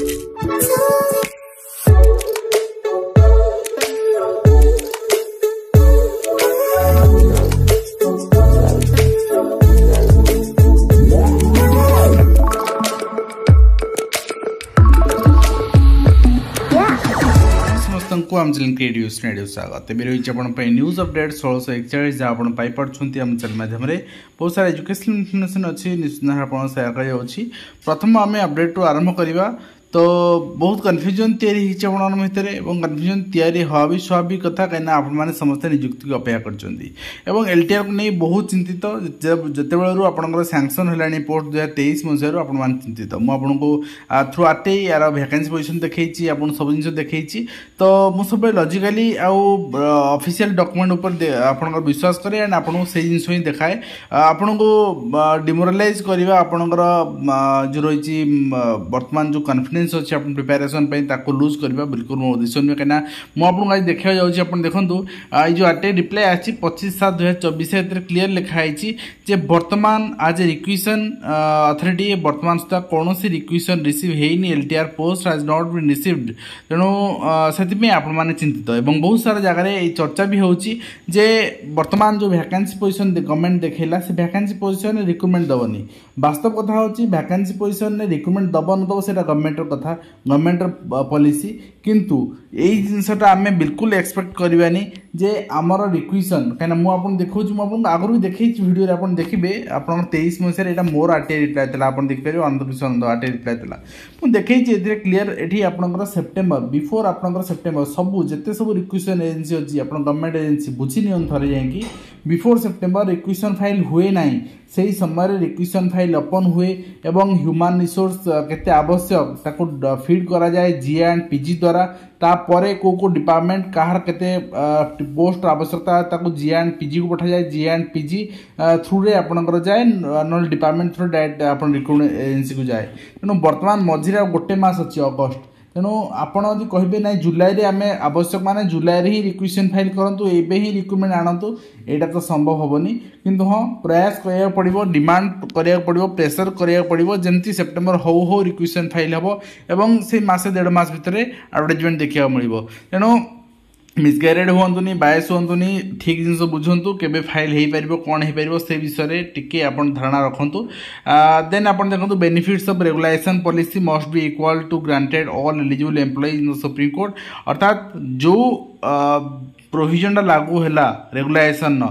ସମସ୍ତଙ୍କୁ ଆମ ଚ୍ୟାନେଲକି news radio ସ୍ୱାଗତ ଏବେ ରହିଛି ଆପଣଙ୍କ ପାଇଁ ନ୍ୟୁଜ୍ ଅପଡେଟ୍ ଷୋହଳଶହ ଏକଚାଳିଶ ଯାହା ଆପଣ ପାଇପାରୁଛନ୍ତି ଆମ ଚ୍ୟାନେଲ ମାଧ୍ୟମରେ ବହୁତ ସାରା ଏଜୁକେସନାଲ ଇନଫର୍ମେସନ୍ ଅଛି ନିଶ୍ଚିତ ଭାବରେ ଆପଣଙ୍କ ସେୟାର କରାଯାଉଛି ପ୍ରଥମ ଆମେ ଅପଡେଟ୍ରୁ ଆରମ୍ଭ କରିବା তো বহুত কনফ্যুজন তৈরি হয়েছে আপনার ভিতরে এবং কনফ্যুজন তৈরি হওয়া বি স্বাভাবিক কথা কিনা আপনার সমস্ত নিযুক্তি অপেক্ষা করছেন এবং এলটিআর নিয়ে বহু চিন্তিত যেতবেলু আপনার স্যাংশন হল পোস্ট দুই হাজার তেইশ মশার আপনার চিন্তিত মু আপনার থ্রু আটে এর ভ্যাকান্সি পজিশন দেখেছি আপনার সব জিনিস দেখেছি তো মু সব লজিকালি আফিসিয়াল ডকুমেন্ট উপরে আপনার বিশ্বাস করে অ্যান্ড আপনার সেই জিনিস হি দেখায় আপনার ডিমোরালাইজ করা আপনার যে রয়েছে বর্তমান যে কনফিডেন্স ଜିନିଷ ଅଛି ଆପଣ ପ୍ରିପାରେସନ୍ ପାଇଁ ତାକୁ ଲୁଜ୍ କରିବା ବିଲକୁଲ ମୋ ଉଦ୍ଦେଶ୍ୟ ନୁହେଁ କାହିଁକିନା ମୁଁ ଆପଣଙ୍କୁ ଆଜି ଦେଖିବାକୁ ଯାଉଛି ଆପଣ ଦେଖନ୍ତୁ ଏଇ ଯେଉଁ ଆର୍ଟିଆଇ ରିପ୍ଲାଏ ଆସିଛି ପଚିଶ ସାତ ଦୁଇହଜାର ହଜାର ଚବିଶ ଏଥିରେ କ୍ଲିଅର୍ ଲେଖା ହେଇଛି ଯେ ବର୍ତ୍ତମାନ ଆଜ୍ ଏ ରିକ୍ୟୁସନ୍ ଅଥରିଟି ବର୍ତ୍ତମାନ ସୁଦ୍ଧା କୌଣସି ରିକ୍ୟୁସନ୍ ରିସିଭ୍ ହେଇନି T R post has not be received ତେଣୁ ସେଥିପାଇଁ ଆପଣମାନେ ଚିନ୍ତିତ ଏବଂ ବହୁତ ସାରା ଜାଗାରେ ଏଇ ଚର୍ଚ୍ଚା ବି ହେଉଛି ଯେ ବର୍ତ୍ତମାନ ଯେଉଁ ଭ୍ୟାକାନ୍ସି ପୋଜିସନ୍ ଗଭର୍ଣ୍ଣମେଣ୍ଟ ଦେଖେଇଲା ସେ ଭ୍ୟାକାନ୍ସି ପୋଜିସନ୍ରେ ରିକ୍ରୁଟମେଣ୍ଟ ଦେବନି ବାସ୍ତବ କଥା ହେଉଛି ଭ୍ୟାକାନ୍ସି ପୋଜିସନ୍ରେ ରିକ୍ରୁଟମେଣ୍ଟ ଦେବ ନ ସେଇଟା ଗଭର୍ଣ୍ଣମେଣ୍ଟର तथा गवर्नमेंट पॉलिसी কিন্তু ଏଇ ଜିନିଷଟା ଆମେ ବିଲକୁଲ ଏକ୍ସପେକ୍ଟ କରିବାନି ଯେ ଆମର ରିକ୍ୱିସନ୍ କାହିଁକିନା ମୁଁ ଆପଣଙ୍କୁ ଦେଖାଉଛି ମୁଁ ଆପଣଙ୍କୁ ଆଗରୁ ବି ଦେଖେଇଛି ଭିଡ଼ିଓରେ ଆପଣ ଦେଖିବେ ଆପଣଙ୍କର ତେଇଶ ମସିହାରେ ଏଇଟା ମୋର ଆର୍ଟିଆଇ ରିପ୍ଲାଏ ଥିଲା ଆପଣ ଦେଖିପାରିବେ ଅନ୍ଧବିଶ୍ୱାନନ୍ଦ ଆର୍ଟିଆଇ ରିପ୍ଲାଏ ଥିଲା ମୁଁ ଦେଖେଇଛି ଏଥିରେ କ୍ଲିଅର ଏଠି ଆପଣଙ୍କର ସେପ୍ଟେମ୍ବର ବିଫୋର୍ ଆପଣଙ୍କର ସେପ୍ଟେମ୍ବର ସବୁ ଯେତେ ସବୁ ରିକ୍ୱିସନ୍ ଏଜେନ୍ସି ଅଛି ଆପଣ ଗଭର୍ଣ୍ଣମେଣ୍ଟ ଏଜେନ୍ସି ବୁଝି ନିଅନ୍ତୁ ଥରେ ଯାଇକି ବିଫୋର୍ ସେପ୍ଟେମ୍ବର ରିକ୍ୱିସନ୍ ଫାଇଲ୍ ହୁଏ ନାହିଁ ସେହି ସମୟରେ ରିକ୍ୱିସନ୍ ଫାଇଲ୍ ଓପନ୍ ହୁଏ ଏବଂ ହ୍ୟୁମାନ୍ ରିସୋର୍ସ କେତେ ଆବଶ୍ୟକ ତାକୁ ଫିଡ୍ କରାଯାଏ ଜିଏ ଆଣ୍ଡ ପିଜି ଦ୍ୱାରା ଦ୍ୱାରା ତାପରେ କେଉଁ କେଉଁ ଡିପାର୍ଟମେଣ୍ଟ କାହାର କେତେ ପୋଷ୍ଟ ଆବଶ୍ୟକତା ତାକୁ ଜି ଆଣ୍ଡ ପିଜିକୁ ପଠାଯାଏ ଜି ଆଣ୍ଡ ପିଜି ଥ୍ରୁରେ ଆପଣଙ୍କର ଯାଏ ନହେଲେ ଡିପାର୍ଟମେଣ୍ଟ ଥ୍ରୁ ଡାଇରେକ୍ଟ ଆପଣ ରିକ୍ରୁଟମେଣ୍ଟ ଏଜେନ୍ସିକୁ ଯାଏ ତେଣୁ ବର୍ତ୍ତମାନ ମଝିରେ ଆଉ ଗୋଟେ ମାସ ଅଛି ଅଗଷ୍ଟ ତେଣୁ ଆପଣ ଯଦି କହିବେ ନାହିଁ ଜୁଲାଇରେ ଆମେ ଆବଶ୍ୟକ ମାନେ ଜୁଲାଇରେ ହିଁ ରିକ୍ୱେସନ୍ ଫାଇଲ୍ କରନ୍ତୁ ଏବେ ହିଁ ରିକ୍ରୁଟମେଣ୍ଟ ଆଣନ୍ତୁ ଏଇଟା ତ ସମ୍ଭବ ହେବନି କିନ୍ତୁ ହଁ ପ୍ରୟାସ କରିବାକୁ ପଡ଼ିବ ଡିମାଣ୍ଡ କରିବାକୁ ପଡ଼ିବ ପ୍ରେସର କରିବାକୁ ପଡ଼ିବ ଯେମିତି ସେପ୍ଟେମ୍ବର ହଉ ହଉ ରିକ୍ୱେସନ୍ ଫାଇଲ୍ ହେବ ଏବଂ ସେଇ ମାସେ ଦେଢ଼ ମାସ ଭିତରେ ଆଡ଼ଭର୍ଟାଇଜମେଣ୍ଟ ଦେଖିବାକୁ ମିଳିବ ତେଣୁ ମିସଗାଇଡେଡ୍ ହୁଅନ୍ତୁନି ବାୟାସ୍ ହୁଅନ୍ତୁନି ଠିକ୍ ଜିନିଷ ବୁଝନ୍ତୁ କେବେ ଫାଇଲ୍ ହେଇପାରିବ କ'ଣ ହେଇପାରିବ ସେ ବିଷୟରେ ଟିକେ ଆପଣ ଧାରଣା ରଖନ୍ତୁ ଦେନ୍ ଆପଣ ଦେଖନ୍ତୁ benefits of regularisation policy must be equal to granted all eligible employee in the supreme court ଅର୍ଥାତ୍ ଯେଉଁ ପ୍ରୋଭିଜନଟା ଲାଗୁ ହେଲା ରେଗୁଲାଇସନ୍ର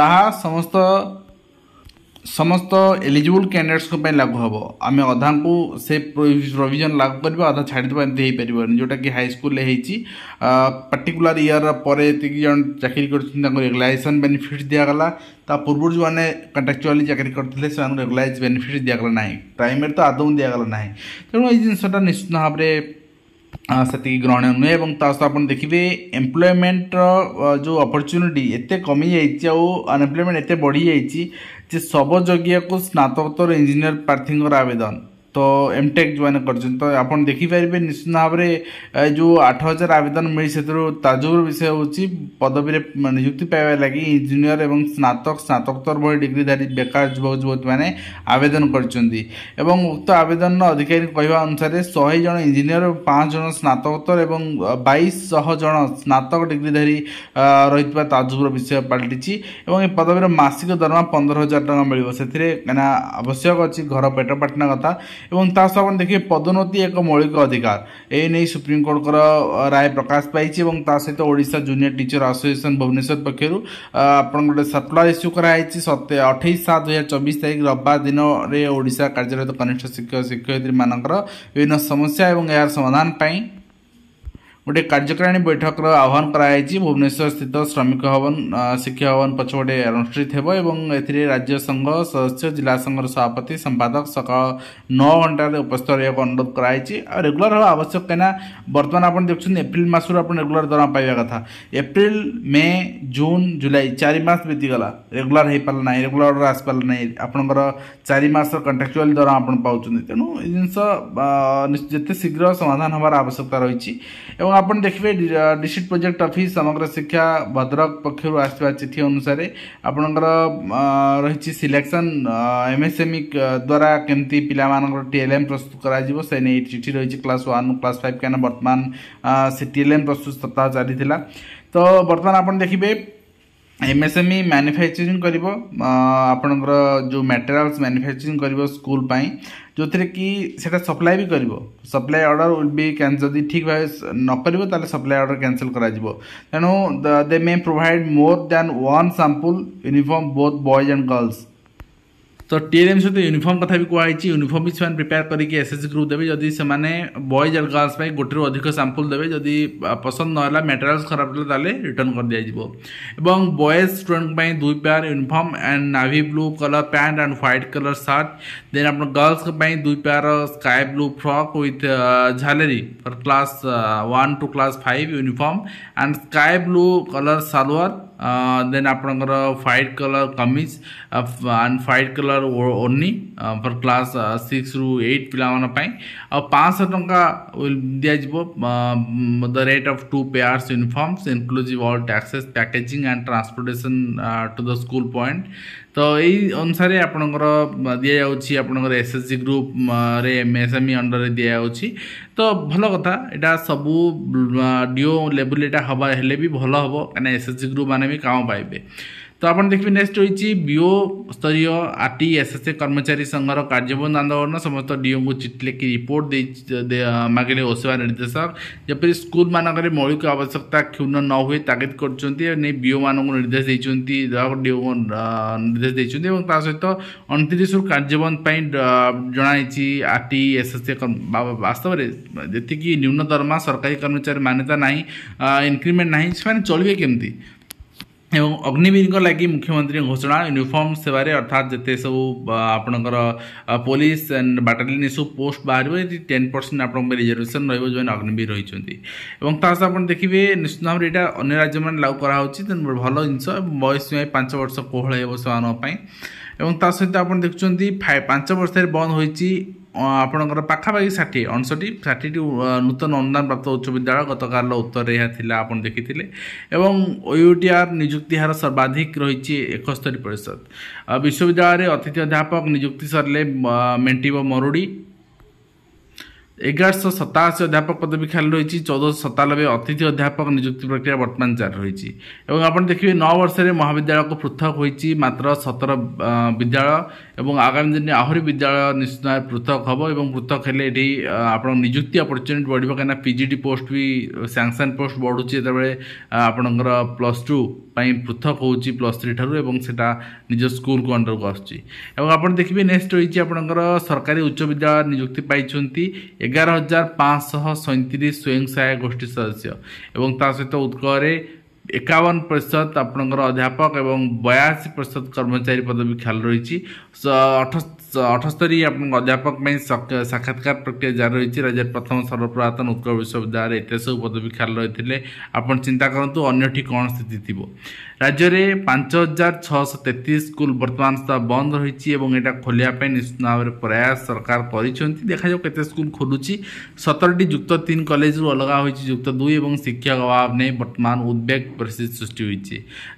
ତାହା ସମସ୍ତ ସମସ୍ତ ଏଲିଜିବୁଲ୍ କ୍ୟାଣ୍ଡିଡେଟ୍ସଙ୍କ ପାଇଁ ଲାଗୁ ହେବ ଆମେ ଅଧାଙ୍କୁ ସେ ପ୍ରୋଭିଜନ୍ ଲାଗୁ କରିବା ଅଧା ଛାଡ଼ିଦେବା ଏମିତି ହେଇପାରିବନି ଯେଉଁଟାକି ହାଇସ୍କୁଲରେ ହେଇଛି ପାର୍ଟିକୁଲାର ଇୟର୍ ପରେ ଏତିକି ଜଣ ଚାକିରି କରିଛନ୍ତି ତାଙ୍କୁ ରେଗୁଲାଇଜେସନ୍ ବେନିଫିଟ୍ ଦିଆଗଲା ତା ପୂର୍ବରୁ ଯେଉଁମାନେ କଣ୍ଟ୍ରାକ୍ଚୁଆଲି ଚାକିରି କରିଥିଲେ ସେମାନଙ୍କୁ ରେଗୁଲାଇଜ୍ ବେନିଫିଟ୍ ଦିଆଗଲା ନାହିଁ ଟାଇମ୍ରେ ତ ଆଦୌ ଦିଆଗଲା ନାହିଁ ତେଣୁ ଏଇ ଜିନିଷଟା ନିଶ୍ଚିତ ଭାବରେ ସେତିକି ଗ୍ରହଣୀୟ ନୁହେଁ ଏବଂ ତା ସହ ଆପଣ ଦେଖିବେ ଏମ୍ପ୍ଲୟମେଣ୍ଟର ଯେଉଁ ଅପରଚ୍ୟୁନିଟି ଏତେ କମିଯାଇଛି ଆଉ ଅନଏମ୍ପ୍ଲୟମେଣ୍ଟ ଏତେ ବଢ଼ିଯାଇଛି ଯେ ଶବଯୋଗ୍ୟକୁ ସ୍ନାତକୋତ୍ତର ଇଞ୍ଜିନିୟର ପ୍ରାର୍ଥୀଙ୍କର ଆବେଦନ ତ ଏମଟେକ୍ ଯେଉଁମାନେ କରିଛନ୍ତି ତ ଆପଣ ଦେଖିପାରିବେ ନିଶ୍ଚିନ୍ତ ଭାବରେ ଯେଉଁ ଆଠ ହଜାର ଆବେଦନ ମିଳି ସେଥିରୁ ତାଜୁବର ବିଷୟ ହେଉଛି ପଦବୀରେ ନିଯୁକ୍ତି ପାଇବା ଲାଗି ଇଞ୍ଜିନିୟର ଏବଂ ସ୍ନାତକ ସ୍ନାତକୋତ୍ତର ଭଳି ଡିଗ୍ରୀଧାରୀ ବେକାର ଯୁବକ ଯୁବତୀମାନେ ଆବେଦନ କରିଛନ୍ତି ଏବଂ ଉକ୍ତ ଆବେଦନର ଅଧିକାରୀ କହିବା ଅନୁସାରେ ଶହେ ଜଣ ଇଞ୍ଜିନିୟର ପାଞ୍ଚ ଜଣ ସ୍ନାତକୋତ୍ତର ଏବଂ ବାଇଶଶହ ଜଣ ସ୍ନାତକ ଡିଗ୍ରୀଧାରୀ ରହିଥିବା ତାଜୁବର ବିଷୟ ପାଲଟିଛି ଏବଂ ଏ ପଦବୀର ମାସିକ ଦରମା ପନ୍ଦର ହଜାର ଟଙ୍କା ମିଳିବ ସେଥିରେ କାହିଁକିନା ଆବଶ୍ୟକ ଅଛି ଘର ପେଟ ପାଟଣା କଥା एसह आउँदै पदोन्नति एक मौलिक अधिकार यही सुप्रिमकोर्टको राय प्रकाश पाँच तुनियर टीर असोसिएसन भुवनेसर पक्षहरू आए सपुला इस्यु गराइ अठैस सात दुई हजार चबिस तारिक र दिन ओडा कार्य कनिष्ठ शिक्षक शिक्षा मिन्न समस्या समाधान गोटे कार्यकारिणी बैठक आह्वान कराई भुवनेश्वर स्थित श्रमिक भवन शिक्षा भवन पचपटे अनुषित हो राज्य संघ सदस्य जिला संघर सभापति संपादक सका नौ घंटे उपस्थित रहा अनुरोध कराई आवश्यक कहीं बर्तमान आप देखते एप्रिल मसर रेगुला दरमा पाइबा कथा एप्रिल मे जून जुलाई चार बीतीगला रेगुला ना रेगुला अर्डर आसपारा ना आपंकर चारिमास कंट्राक्चुआल दरमा आप जिनस जिते शीघ्र समाधान हमार आवश्यकता रही आप देखिए डिस्ट्रिक्ट प्रोजेक्ट अफिस् समग्र शिक्षा भद्रक पक्ष आ चिठी अनुसार आपणकर रही सिलेक्शन एम एस एम द्वारा केमी पिला टीएलएम प्रस्तुत होने चिठी रही क्लास वन क्लास फाइव क्या बर्तमान से टीएलएम प्रस्तुत सप्ताह चली तो बर्तमान आप देखिए एमएसएमई मैन्युफैक्चरिंग कर आप जो मटेरियल्स मैन्युफैक्चरिंग कर स्कूल जो थे कि सप्लाई भी कर supply order will be cancel जदि ठीक भाव न कर सप्लाई अर्डर कैनसल करेणु they may provide more than one sample uniform both boys and girls তো টিএনএম সহ ইউনিফর্ম কথা বি কুহাইছি ইউনিফর্ম বি সে প্রিপেয়ার করি এসএসজি গ্রুপ দেবে যদি সে বয়েজ আর গার্লস পাই গোটে অধিক স্যাম্পল দেবে যদি পসন্দ নহলা ম্যাটেরিয়ালস খারাপ হলে তাহলে রিটর্ন করে দিয়াযিব এবং বয়েজ স্টুডেন্ট পাই দুই pair uniform and navy blue colour pant and white colour shirt then আপনার গার্লস পাই দুই pair sky blue frock with ঝালেরি for class one two class five uniform and sky blue colour salwar then आपण white colour kameez and white colour ओनी for class six रु eight पाई आ पाँच टाँचा this the rate of two pairs uniforms inclusive all taxes packaging and transportation to the school point ତ ଏଇ ଅନୁସାରେ ଆପଣଙ୍କର ଦିଆଯାଉଛି ଆପଣଙ୍କର ଏସ୍ ଏଚ୍ ଜି ଗ୍ରୁପ୍ରେ ଏମ୍ ଏସ୍ ଏମ୍ ଇ ଅଣ୍ଡରରେ ଦିଆଯାଉଛି ତ ଭଲ କଥା ଏଇଟା ସବୁ ଡିଓ ଲେବୁଲ୍ ଏଇଟା ହେବା ହେଲେ ବି ଭଲ ହେବ କାହିଁକିନା ଏସ୍ ଏଚ୍ ଜି ଗ୍ରୁପ୍ ମାନେ ବି କାମ ପାଇବେ তো আপনার দেখবে নেক্সট রয়েছে বিও স্তরীয় আরটি এসএসএ কর্মচারী সংঘর কার্যবন্ধ আন্দোলন সমস্ত ডিওঙ্কু চিঠি লেখি রিপোর্ট মাগিলে ওসেবা নির্দেশক যেপর স্কুল মানকরে মৌলিক আবশ্যকতা ক্ষুণ্ণ ন হুয়ে তাগিদ করছেন বিও মানুষ নির্দেশ দিয়েছেন ডিও নির্দেশ দিয়েছেন এবং তা সহ অণতিরিশ কার্যবন্ধ জনাইছি আরটি এসএসএ বাস্তবরে যেতিকি নিম্ন দরমা সরকারি কর্মচারী মান্যতা না ইনক্রিমেন্ট না সে চলবে কেমতি ଏବଂ ଅଗ୍ନିବୀରଙ୍କ ଲାଗି ମୁଖ୍ୟମନ୍ତ୍ରୀଙ୍କ ଘୋଷଣା ୟୁନିଫର୍ମ ସେବାରେ ଅର୍ଥାତ୍ ଯେତେ ସବୁ ଆପଣଙ୍କର ପୋଲିସ ଆଣ୍ଡ ବାଟାଲିୟନ ଏସବୁ ପୋଷ୍ଟ ବାହାରିବ ଏଠି ଟେନ୍ ପରସେଣ୍ଟ ଆପଣଙ୍କ ପାଇଁ ରିଜର୍ଭେସନ୍ ରହିବ ଯେଉଁମାନେ ଅଗ୍ନିବୀର ରହିଛନ୍ତି ଏବଂ ତା ସହ ଆପଣ ଦେଖିବେ ନିଶ୍ଚିତ ଭାବରେ ଏଇଟା ଅନ୍ୟ ରାଜ୍ୟମାନେ ଲାଗୁ କରାହେଉଛି ତେଣୁ ଭଲ ଜିନିଷ ବୟସ ପାଇଁ ପାଞ୍ଚ ବର୍ଷ କୋହଳ ହେବ ସେମାନଙ୍କ ପାଇଁ ଏବଂ ତା ସହିତ ଆପଣ ଦେଖୁଛନ୍ତି ପାଞ୍ଚ ବର୍ଷରେ ବନ୍ଦ ହୋଇଛି ଆପଣଙ୍କର ପାଖାପାଖି ଷାଠିଏ ଅଣଷଠି ଷାଠିଏଟି ନୂତନ ଅନୁଦାନ ପ୍ରାପ୍ତ ଉଚ୍ଚ ବିଦ୍ୟାଳୟ ଗତକାଲର ଉତ୍ତରରେ ଏହା ଥିଲା ଆପଣ ଦେଖିଥିଲେ ଏବଂ ଓୟୁଟିଆର୍ ନିଯୁକ୍ତି ହାର ସର୍ବାଧିକ ରହିଛି ଏକସ୍ତରୀ ପ୍ରତିଶତ ବିଶ୍ୱବିଦ୍ୟାଳୟରେ ଅତିଥି ଅଧ୍ୟାପକ ନିଯୁକ୍ତି ସରିଲେ ମେଣ୍ଟିବ ମରୁଡ଼ି এগারোশো সতাশি অধ্যাপক পদবী খালি রয়েছে চৌদশো সতানবে অতিথি অধ্যাপক নিযুক্তি প্রক্রিয়া বর্তমান চালু রয়েছে এবং আপনার দেখবে ন বর্ষের মহাবিদ্যালয়কে পৃথক হয়েছে মাত্র সতের বিদ্যালয় এবং আগামী দিনে আহরি বিদ্যালয় নিশ্চিত ভাবে পৃথক হব এবং পৃথক হলে এটি আপনার নিযুক্তি অপরচুনিটি বড় কিনা PGD post be sanction post বড়ুছে যেতবে আপনার প্লস টু ପାଇଁ ପୃଥକ ହେଉଛି ପ୍ଲସ୍ ଥ୍ରୀ ଠାରୁ ଏବଂ ସେଇଟା ନିଜ ସ୍କୁଲକୁ ଅଣ୍ଡରକୁ ଆସୁଛି ଏବଂ ଆପଣ ଦେଖିବେ ନେକ୍ସଟ ରହିଛି ଆପଣଙ୍କର ସରକାରୀ ଉଚ୍ଚ ବିଦ୍ୟାଳୟ ନିଯୁକ୍ତି ପାଇଛନ୍ତି ଏଗାର ହଜାର ପାଞ୍ଚଶହ ସଇଁତିରିଶ ସ୍ୱୟଂ ସହାୟକ ଗୋଷ୍ଠୀ ସଦସ୍ୟ ଏବଂ ତା ସହିତ ଉତ୍କଳରେ ଏକାବନ ପ୍ରତିଶତ ଆପଣଙ୍କର ଅଧ୍ୟାପକ ଏବଂ ବୟାଅଶୀ ପ୍ରତିଶତ କର୍ମଚାରୀ ପଦବୀ ବି ଖ୍ୟାଲ ରହିଛି ଅଠସ୍ତରୀ ଅଠସ୍ତରୀ ଆପଣଙ୍କ ଅଧ୍ୟାପକ ପାଇଁ ସାକ୍ଷାତକାର ପ୍ରକ୍ରିୟା ଜାରି ରହିଛି ରାଜ୍ୟରେ ପ୍ରଥମ ସର୍ବପୁରାତନ ଉତ୍କଳ ବିଶ୍ୱବିଦ୍ୟାଳୟରେ ଏତେ ସବୁ ପଦବୀ ଖାଲି ରହିଥିଲେ ଆପଣ ଚିନ୍ତା କରନ୍ତୁ ଅନ୍ୟଠି କ'ଣ ସ୍ଥିତି ଥିବ রাজ্যের পাঁচ হাজার ছশো তেত্রিশ স্কুল বর্তমান সুদ্ধা বন্ধ রয়েছে এবং এটা খোলা নিশ্চিত ভাবে প্রয়াস সরকার করছেন দেখাযাও কেতে স্কুল খোলুছি সতেরটি যুক্ত তিন কলেজরু অলগা হয়েছে যুক্ত দুই এবং শিক্ষক অভাব নিয়ে বর্তমান উদ্বেগ পরিস্থিতি সৃষ্টি হয়েছে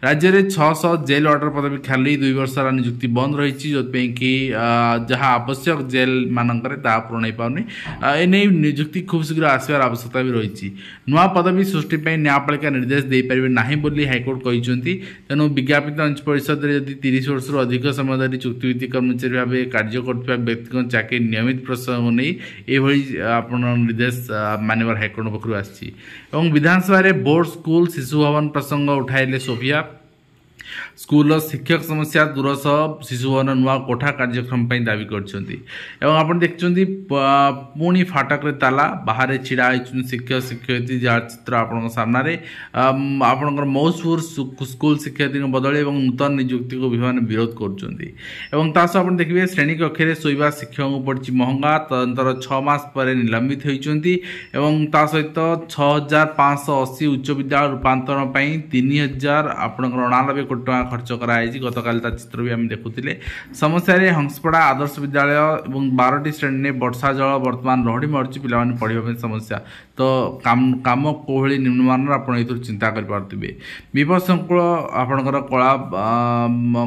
রাজ্যের ছশো জেল অর্ডর পদবী খালি দুই বর্ষর নিযুক্তি বন্ধ রয়েছে যেপাই কি যা আবশ্যক জেল ମାନଙ୍କରେ ତାହା ପୂରଣ ହୋଇପାରୁନି ଏନେଇ ନିଯୁକ୍ତି ଖୁବ୍ ଶୀଘ୍ର ଆସିବାର ଆବଶ୍ୟକତା ବି ରହିଛି ନୂଆ ପଦବୀ ସୃଷ୍ଟି ପାଇଁ ନ୍ୟାୟପାଳିକା ନିର୍ଦ୍ଦେଶ ଦେଇପାରିବେ ନାହିଁ ବୋଲି ହାଇକୋର୍ଟ କହିଛନ୍ତି ତେଣୁ ବିଜ୍ଞାପିତ ଅଞ୍ଚ ପରିଷଦରେ ଯଦି ତିରିଶ ବର୍ଷରୁ ଅଧିକ ସମୟ ଧରି ଚୁକ୍ତିଭିତ୍ତିକ କର୍ମଚାରୀ ଭାବେ କାର୍ଯ୍ୟ କରୁଥିବା ବ୍ୟକ୍ତିଙ୍କ ଚାକିରି ନିୟମିତ ପ୍ରସଙ୍ଗକୁ ନେଇ ଏଭଳି ଆପଣ ନିର୍ଦ୍ଦେଶ ମାନ୍ୟବର ହାଇକୋର୍ଟଙ୍କ ପକ୍ଷରୁ ଆସିଛି ଏବଂ ବିଧାନସଭାରେ ବୋର୍ଡ ସ୍କୁଲ ଶିଶୁ ଭବନ ପ୍ରସଙ୍ଗ ଉଠାଇଲେ ସୋଫିଆ ସ୍କୁଲର ଶିକ୍ଷକ ସମସ୍ୟା ଦୂର ସହ ଶିଶୁଭବନ ନୂଆ କୋଠା କାର୍ଯ୍ୟକ୍ରମ ପାଇଁ ଦାବି କରିଛନ୍ତି ଏବଂ ଆପଣ ଦେଖିଛନ୍ତି ପୁଣି ଫାଟକରେ ତାଲା ବାହାରେ ଛିଡ଼ା ହୋଇଛନ୍ତି ଶିକ୍ଷକ ଶିକ୍ଷୟିତ୍ରୀ ଯାହା ଚିତ୍ର ଆପଣଙ୍କ ସାମ୍ନାରେ ଆପଣଙ୍କର ମୌସୁର ସ୍କୁଲ ଶିକ୍ଷୟିତ୍ରୀଙ୍କ ବଦଳି ଏବଂ ନୂତନ ନିଯୁକ୍ତିକୁ ବିଭାଗମାନେ ବିରୋଧ କରୁଛନ୍ତି ଏବଂ ତା ସହ ଆପଣ ଦେଖିବେ ଶ୍ରେଣୀ କକ୍ଷରେ ଶୋଇବା ଶିକ୍ଷକଙ୍କୁ ପଡ଼ିଛି ମହଙ୍ଗା ତଦନ୍ତର ଛଅ ମାସ ପରେ ନିଲମ୍ବିତ ହୋଇଛନ୍ତି ଏବଂ ତା ସହିତ ଛଅ ହଜାର ପାଞ୍ଚଶହ ଅଶୀ ଉଚ୍ଚ ବିଦ୍ୟାଳୟ ରୂପାନ୍ତରଣ ପାଇଁ ତିନି ହଜାର ଆପଣଙ୍କର ଅଣାନବେ କୋଟି ଟଙ୍କା ଖର୍ଚ୍ଚ କରାଯାଇଛି ଗତକାଲି ତା ଚିତ୍ର ବି ଆମେ ଦେଖୁଥିଲେ ସମସ୍ୟାରେ ହଂସପଡ଼ା ଆଦର୍ଶ ବିଦ୍ୟାଳୟ ଏବଂ ବାରଟି ଶ୍ରେଣୀରେ ବର୍ଷା ଜଳ ବର୍ତ୍ତମାନ ଲହଡ଼ି ମାରୁଛି ପିଲାମାନେ ପଢ଼ିବା ପାଇଁ ସମସ୍ୟା ତ କାମ କୋହଳି ନିମ୍ନମାନର ଆପଣ ଏଥିରୁ ଚିନ୍ତା କରିପାରୁଥିବେ ବିପଦ ସଂକୁଳ ଆପଣଙ୍କର କଳା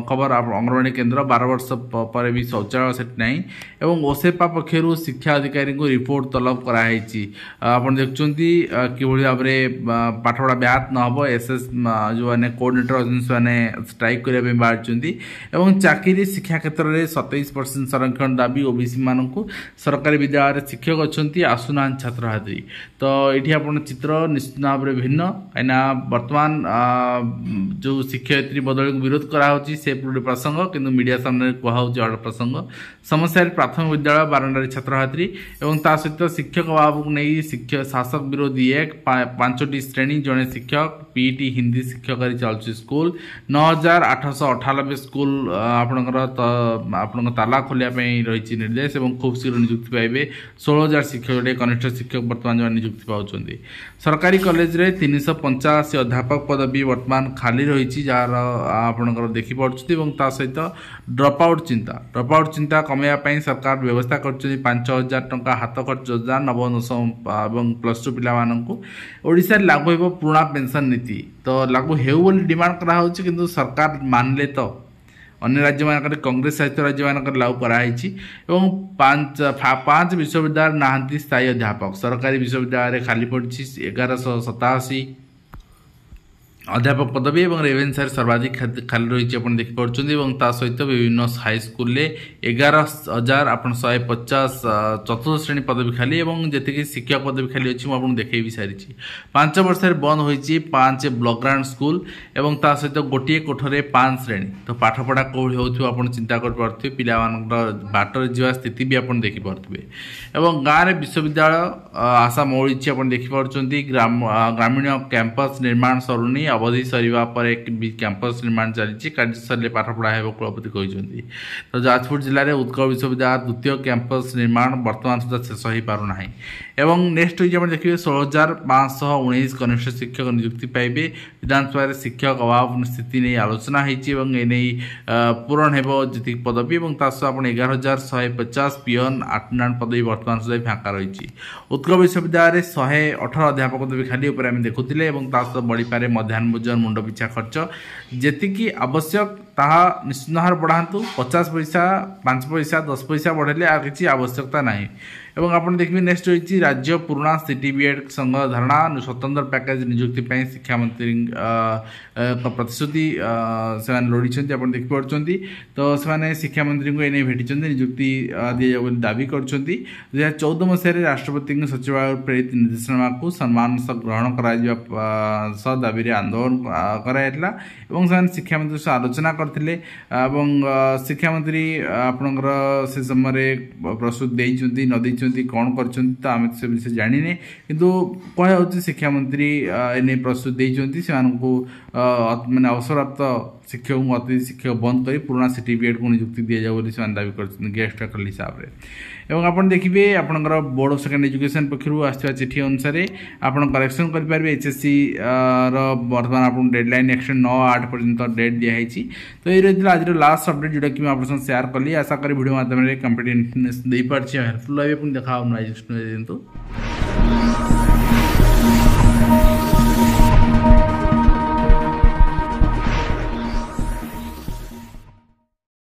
ଖବର ଅଙ୍ଗନବାଡ଼ି କେନ୍ଦ୍ର ବାର ବର୍ଷ ପରେ ବି ଶୌଚାଳୟ ସେଠି ନାହିଁ ଏବଂ ଓସେପା ପକ୍ଷରୁ ଶିକ୍ଷା ଅଧିକାରୀଙ୍କୁ ରିପୋର୍ଟ ତଲବ କରାଯାଇଛି ଆପଣ ଦେଖୁଛନ୍ତି କିଭଳି ଭାବରେ ପାଠପଢ଼ା ବ୍ୟାହତ ନ ହେବ ଏସ୍ ଏସ୍ ଯେଉଁମାନେ କୋଡ଼ିନେଟର ଅଛନ୍ତି ସେମାନେ ଷ୍ଟ୍ରାଇକ୍ କରିବା ପାଇଁ ବାହାରିଛନ୍ତି ଏବଂ ଚାକିରି ଶିକ୍ଷା କ୍ଷେତ୍ରରେ ସତେଇଶ ପରସେଣ୍ଟ ସଂରକ୍ଷଣ ଦାବି ଓବିସିମାନଙ୍କୁ ସରକାରୀ ବିଦ୍ୟାଳୟରେ ଶିକ୍ଷକ ଅଛନ୍ତି ଆସୁନାହାନ୍ତି ଛାତ୍ରଛାତ୍ରୀ ତ ଏଠି ଆପଣଙ୍କ ଚିତ୍ର ନିଶ୍ଚିତ ଭାବରେ ଭିନ୍ନ କାହିଁକିନା ବର୍ତ୍ତମାନ ଯେଉଁ ଶିକ୍ଷୟିତ୍ରୀ ବଦଳିକୁ ବିରୋଧ କରାହେଉଛି ସେ ଗୋଟେ ପ୍ରସଙ୍ଗ କିନ୍ତୁ ମିଡ଼ିଆ ସାମ୍ନାରେ କୁହାହେଉଛି ଅଡ଼ ପ୍ରସଙ୍ଗ ସମସ୍ୟାରେ ପ୍ରାଥମିକ ବିଦ୍ୟାଳୟ ବାରଣ୍ଡାରେ ଛାତ୍ରଛାତ୍ରୀ ଏବଂ ତା ସହିତ ଶିକ୍ଷକ ବାବୁକୁ ନେଇ ଶିକ୍ଷକ ଶାସକ ବିରୋଧୀ ଏକ ପାଞ୍ଚଟି ଶ୍ରେଣୀ ଜଣେ ଶିକ୍ଷକ ପିଇଟି ହିନ୍ଦୀ ଶିକ୍ଷକରେ ଚାଲୁଛି ସ୍କୁଲ ନଅ হাজার আଠଶହ ଅଠାନବେ ସ୍କୁଲ ଆପଣଙ୍କର ଆପଣଙ୍କ ତାଲା ଖୋଲିବା ପାଇଁ ରହିଛି ନିର୍ଦ୍ଦେଶ ଏବଂ ଖୁବ୍ ଶୀଘ୍ର ନିଯୁକ୍ତି ପାଇବେ ଷୋହଳ ହଜାର ଶିକ୍ଷକ ଗୋଟେ କନିଷ୍ଠ ଶିକ୍ଷକ ବର୍ତ୍ତମାନ ଯେଉଁମାନେ ନିଯୁକ୍ତି ପାଉଛନ୍ତି ସରକାରୀ କଲେଜରେ ତିନିଶହ ପଞ୍ଚାଅଶୀ ଅଧ୍ୟାପକ ପଦବୀ ବର୍ତ୍ତମାନ ଖାଲି ରହିଛି ଯାହାର ଆପଣଙ୍କର ଦେଖିପାରୁଛନ୍ତି ଏବଂ ତା ସହିତ ଡ୍ରପ୍ ଆଉଟ୍ ଚିନ୍ତା ଡ୍ରପ୍ ଆଉଟ୍ ଚିନ୍ତା କମାଇବା ପାଇଁ ସରକାର ବ୍ୟବସ୍ଥା କରିଛନ୍ତି ପାଞ୍ଚ ହଜାର ଟଙ୍କା ହାତ ଖର୍ଚ୍ଚ ଯୋଜନା ନବମ ଦଶମ ଏବଂ ପ୍ଲସ୍ ଟୁ ପିଲାମାନଙ୍କୁ ଓଡ଼ିଶାରେ ଲାଗୁ ହେବ ପୁରୁଣା ପେନ୍ସନ୍ ନୀତି ତ ଲାଗୁ ହେଉ ବୋଲି ଡିମାଣ୍ଡ କରାହେଉଛି କିନ୍ତୁ ସରକାର ମାନିଲେ ତ ଅନ୍ୟ ରାଜ୍ୟମାନଙ୍କରେ କଂଗ୍ରେସ ଶାସିତ ରାଜ୍ୟମାନଙ୍କରେ ଲାଗୁ କରାହେଇଛି ଏବଂ ପାଞ୍ଚ ପାଞ୍ଚ ବିଶ୍ୱବିଦ୍ୟାଳୟ ନାହାନ୍ତି ସ୍ଥାୟୀ ଅଧ୍ୟାପକ ସରକାରୀ ବିଶ୍ୱବିଦ୍ୟାଳୟରେ ଖାଲି ପଡ଼ିଛି ଏଗାରଶହ ସତାଅଶୀ অধ্যাপক পদবী এবং রেভেনসার সর্বাধিক খালি রয়েছে আপনার দেখতে পাচ্ছেন এবং তা সহিত বিভিন্ন হাইস্কুলে এগার হাজার আপনার শহে পচাশ চতুর্থ শ্রেণী পদবী খালি এবং যেতে শিক্ষক পদবী খালি অছি আপনার দেখাই সারিছি পাঁচ বর্ষের বন্ধ হয়েছে পাঁচ ব্লক গ্রাউন্ড স্কুল এবং তা সহিত গোটিয়ে কোঠরে পাঁচ শ্রেণী তো পাঠপড়া কোভি হোক আপনার চিন্তা করিপারে পিলামানকর বাটরে যাওয়া স্থিতি বি আপনার দেখিপারে এবং গাঁরে বিশ্ববিদ্যালয় আশা মৌলিছি আপনার দেখিপারছেন গ্রাম গ্রামীণ ক্যাম্পস নির্মাণ সরুনি ଅବଧି ସରିବା ପରେ କ୍ୟାମ୍ପସ୍ ନିର୍ମାଣ ଚାଲିଛି କାର୍ଯ୍ୟଶୈଳୀରେ ପାଠପଢ଼ା ହେବ କୁଳପତି କହିଛନ୍ତି ତ ଯାଜପୁର ଜିଲ୍ଲାରେ ଉତ୍କଳ ବିଶ୍ୱବିଦ୍ୟାଳୟ ଦ୍ୱିତୀୟ କ୍ୟାମ୍ପସ୍ ନିର୍ମାଣ ବର୍ତ୍ତମାନ ସୁଦ୍ଧା ଶେଷ ହୋଇପାରୁନାହିଁ ଏବଂ ନେକ୍ସଟ ହେଉଛି ଆପଣ ଦେଖିବେ ଷୋହଳ ହଜାର ପାଞ୍ଚଶହ ଉଣେଇଶ କନିଷ୍ଠ ଶିକ୍ଷକ ନିଯୁକ୍ତି ପାଇବେ ବିଧାନସଭାରେ ଶିକ୍ଷକ ଅଭାବ ସ୍ଥିତି ନେଇ ଆଲୋଚନା ହୋଇଛି ଏବଂ ଏ ନେଇ ପୂରଣ ହେବ ଯେତିକି ପଦବୀ ଏବଂ ତା ସହ ଆପଣ ଏଗାର ହଜାର ଶହେ ପଚାଶ ପିଅନ୍ ଆଟେଣ୍ଡାଣ୍ଟ ପଦବୀ ବର୍ତ୍ତମାନ ସୁଦ୍ଧା ଫାଙ୍କା ରହିଛି ଉତ୍କଳ ବିଶ୍ୱବିଦ୍ୟାଳୟରେ ଶହେ ଅଠର ଅଧ୍ୟାପକ ପଦବୀ ଖାଲି ଉପରେ ଆମେ ଦେଖୁଥିଲେ ଏବଂ ତା ସହ ବଢ଼ିପାରେ ମଧ୍ୟାହ୍ନ ज्ञान बजार मुंड पिछा खर्च जी आवश्यक ତାହା ନିଶ୍ଚିତ ହାରରେ ବଢ଼ାନ୍ତୁ ପଚାଶ ପଇସା ପାଞ୍ଚ ପଇସା ଦଶ ପଇସା ବଢ଼ାଇଲେ ଆଉ କିଛି ଆବଶ୍ୟକତା ନାହିଁ ଏବଂ ଆପଣ ଦେଖିବେ ନେକ୍ସଟ ରହିଛି ରାଜ୍ୟ ପୁରୁଣା ସିଟି ବିଏଡ୍ ସଂଘ ଧାରଣା ସ୍ୱତନ୍ତ୍ର ପ୍ୟାକେଜ୍ ନିଯୁକ୍ତି ପାଇଁ ଶିକ୍ଷାମନ୍ତ୍ରୀ ପ୍ରତିଶ୍ରୁତି ସେମାନେ ଲୋଡ଼ିଛନ୍ତି ଆପଣ ଦେଖିପାରୁଛନ୍ତି ତ ସେମାନେ ଶିକ୍ଷାମନ୍ତ୍ରୀଙ୍କୁ ଏନେଇ ଭେଟିଛନ୍ତି ନିଯୁକ୍ତି ଦିଆଯାଉ ବୋଲି ଦାବି କରିଛନ୍ତି ଦୁଇ ହଜାର ଚଉଦ ମସିହାରେ ରାଷ୍ଟ୍ରପତିଙ୍କ ସଚିବାଳୟ ପ୍ରେରିତ ନିର୍ଦ୍ଦେଶନାମାକୁ ସମ୍ମାନ ସହ ଗ୍ରହଣ କରାଯିବା ସହ ଦାବିରେ ଆନ୍ଦୋଳନ କରାଯାଇଥିଲା ଏବଂ ସେମାନେ ଶିକ୍ଷାମନ୍ତ୍ରୀ ସହ ଆଲୋଚନା କରି କରିଥିଲେ ଏବଂ ଶିକ୍ଷାମନ୍ତ୍ରୀ ଆପଣଙ୍କର ସେ ସମୟରେ ପ୍ରସ୍ତୁତି ଦେଇଛନ୍ତି ନ ଦେଇଛନ୍ତି କ'ଣ କରିଛନ୍ତି ତ ଆମେ ସେ ବିଷୟ ଜାଣିନେ କିନ୍ତୁ କୁହାଯାଉଛି ଶିକ୍ଷାମନ୍ତ୍ରୀ ଏ ନେଇ ପ୍ରସ୍ତୁତି ଦେଇଛନ୍ତି ସେମାନଙ୍କୁ ମାନେ ଅବସରପ୍ରାପ୍ତ ଶିକ୍ଷକଙ୍କୁ ଅତିଥି ଶିକ୍ଷକ ବନ୍ଦ କରି ପୁରୁଣା ସାର୍ଟିଫିକେଟ୍କୁ ନିଯୁକ୍ତି ଦିଆଯାଉ ବୋଲି ସେମାନେ ଦାବି କରିଛନ୍ତି ଗେଷ୍ଟ ହିସାବରେ এবং আপনার দেখবে আপনার বোর্ড অফ সেকেন্ড এজুকেশন পক্ষর আসা চিঠি অনুসারে আপনার করেকশন করে পারবে এইচএসসি বর্তমান আপনার ডেডলাইন একশো নয় আট পর্যন্ত ডেট দিয়া হয়েছি তো এই রয়েছে আজর লাস্ট অপডেট যেটা কি আপনার সঙ্গে সেয়ার কলি আশা করি ভিডিও মাধ্যমে কম্পিটেন্ট দিয়ে পারছি হেল্পফুল হবে পুনি দেখা হবে আজ কিন্তু